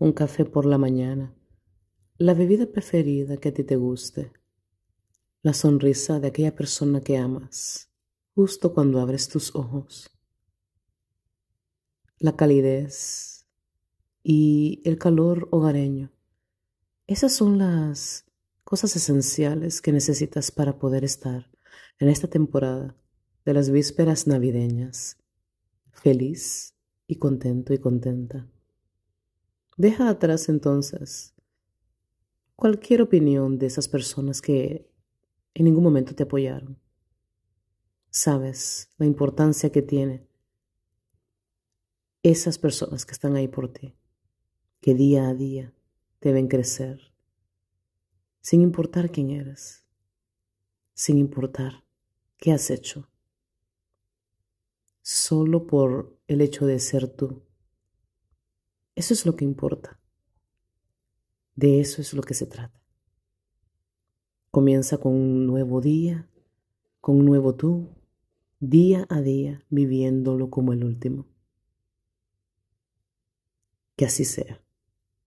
un café por la mañana, la bebida preferida que a ti te guste, la sonrisa de aquella persona que amas, justo cuando abres tus ojos, la calidez y el calor hogareño. Esas son las cosas esenciales que necesitas para poder estar en esta temporada de las vísperas navideñas, feliz y contento y contenta. Deja atrás entonces cualquier opinión de esas personas que en ningún momento te apoyaron. Sabes la importancia que tiene esas personas que están ahí por ti, que día a día te ven crecer, sin importar quién eres, sin importar qué has hecho, solo por el hecho de ser tú eso es lo que importa. De eso es lo que se trata. Comienza con un nuevo día, con un nuevo tú, día a día, viviéndolo como el último. Que así sea.